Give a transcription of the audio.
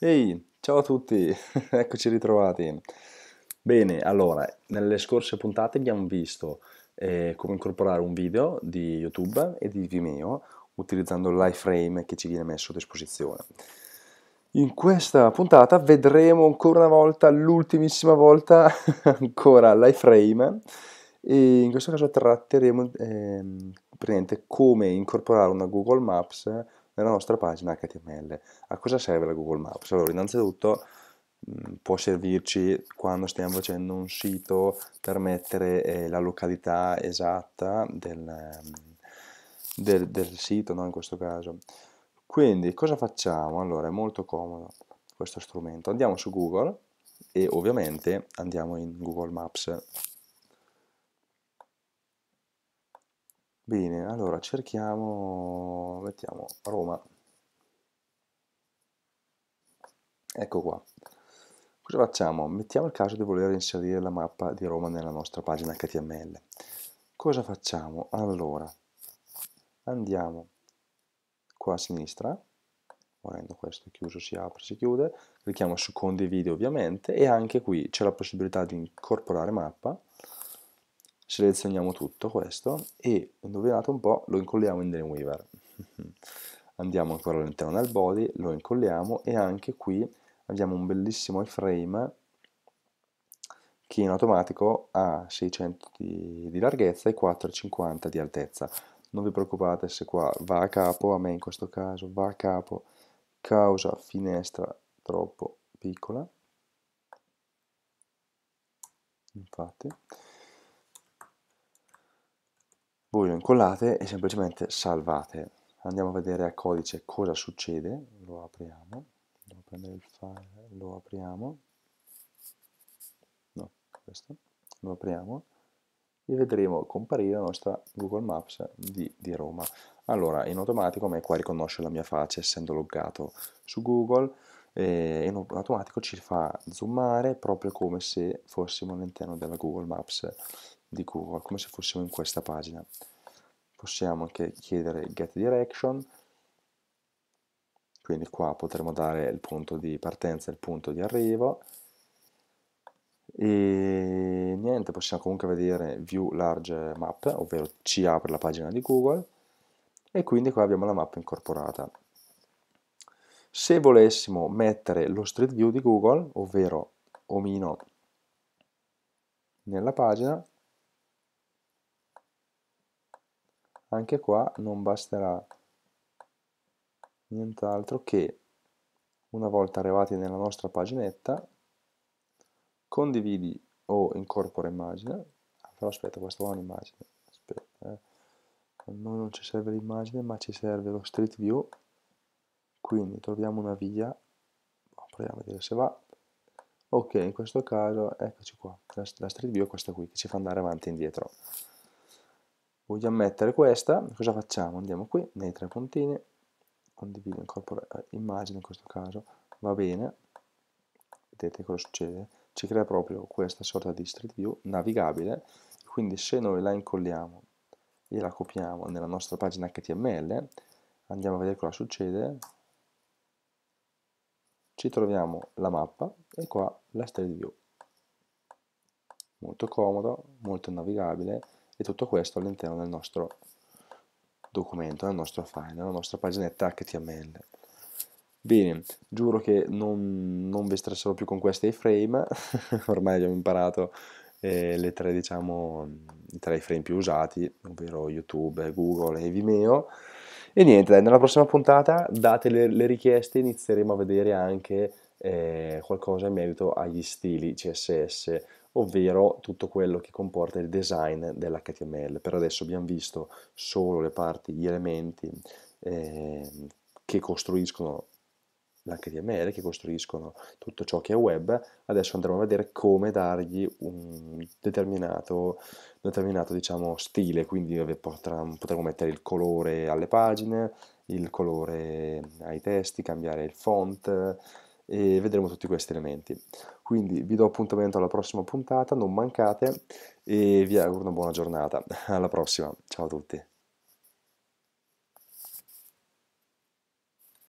Ehi, ciao a tutti, eccoci ritrovati. Bene, allora, nelle scorse puntate abbiamo visto eh, come incorporare un video di YouTube e di Vimeo utilizzando l'iframe che ci viene messo a disposizione. In questa puntata vedremo ancora una volta, l'ultimissima volta, ancora l'iframe e in questo caso tratteremo eh, come incorporare una Google Maps nella nostra pagina HTML. A cosa serve la Google Maps? Allora, innanzitutto mm, può servirci quando stiamo facendo un sito per mettere eh, la località esatta del, mm, del, del sito, no? in questo caso. Quindi cosa facciamo? Allora è molto comodo questo strumento. Andiamo su Google e ovviamente andiamo in Google Maps Bene, allora cerchiamo, mettiamo Roma. Ecco qua. Cosa facciamo? Mettiamo il caso di voler inserire la mappa di Roma nella nostra pagina HTML. Cosa facciamo? Allora, andiamo qua a sinistra, volendo questo chiuso si apre, si chiude, clicchiamo su condividi ovviamente e anche qui c'è la possibilità di incorporare mappa selezioniamo tutto questo e indovinate un po' lo incolliamo in Dreamweaver andiamo ancora all'interno del body lo incolliamo e anche qui abbiamo un bellissimo iframe che in automatico ha 600 di, di larghezza e 450 di altezza non vi preoccupate se qua va a capo a me in questo caso va a capo causa finestra troppo piccola infatti poi lo incollate e semplicemente salvate. Andiamo a vedere a codice cosa succede, lo apriamo, devo prendere il file, lo apriamo, no, questo, lo apriamo e vedremo comparire la nostra Google Maps di, di Roma. Allora, in automatico a me qua riconosce la mia faccia essendo loggato su Google, eh, e in automatico ci fa zoomare proprio come se fossimo all'interno della Google Maps di Google, come se fossimo in questa pagina. Possiamo anche chiedere get direction, quindi qua potremo dare il punto di partenza e il punto di arrivo e niente possiamo comunque vedere view large map ovvero ci apre la pagina di google e quindi qua abbiamo la mappa incorporata se volessimo mettere lo Street View di Google, ovvero omino nella pagina, anche qua non basterà nient'altro che una volta arrivati nella nostra paginetta condividi o incorpora immagine ah, però aspetta questa è un'immagine aspetta eh. a noi non ci serve l'immagine ma ci serve lo street view quindi troviamo una via boh, proviamo a vedere se va ok in questo caso eccoci qua la, la street view è questa qui che ci fa andare avanti e indietro vogliamo mettere questa cosa facciamo andiamo qui nei tre puntini condivido incorpora eh, immagine in questo caso va bene vedete cosa succede ci crea proprio questa sorta di street view navigabile quindi se noi la incolliamo e la copiamo nella nostra pagina html andiamo a vedere cosa succede ci troviamo la mappa e qua la street view. Molto comodo, molto navigabile e tutto questo all'interno del nostro documento, nel nostro file, nella nostra paginetta HTML. Bene, giuro che non, non vi stresserò più con questi iframe ormai abbiamo imparato eh, tre, diciamo, i tre frame più usati, ovvero YouTube, Google e Vimeo. E niente, dai, nella prossima puntata date le, le richieste, inizieremo a vedere anche eh, qualcosa in merito agli stili CSS, ovvero tutto quello che comporta il design dell'HTML. Per adesso abbiamo visto solo le parti, gli elementi eh, che costruiscono l'HTML, che costruiscono tutto ciò che è web, adesso andremo a vedere come dargli un determinato, determinato diciamo, stile, quindi potremo mettere il colore alle pagine, il colore ai testi, cambiare il font e vedremo tutti questi elementi. Quindi vi do appuntamento alla prossima puntata, non mancate e vi auguro una buona giornata. Alla prossima, ciao a tutti.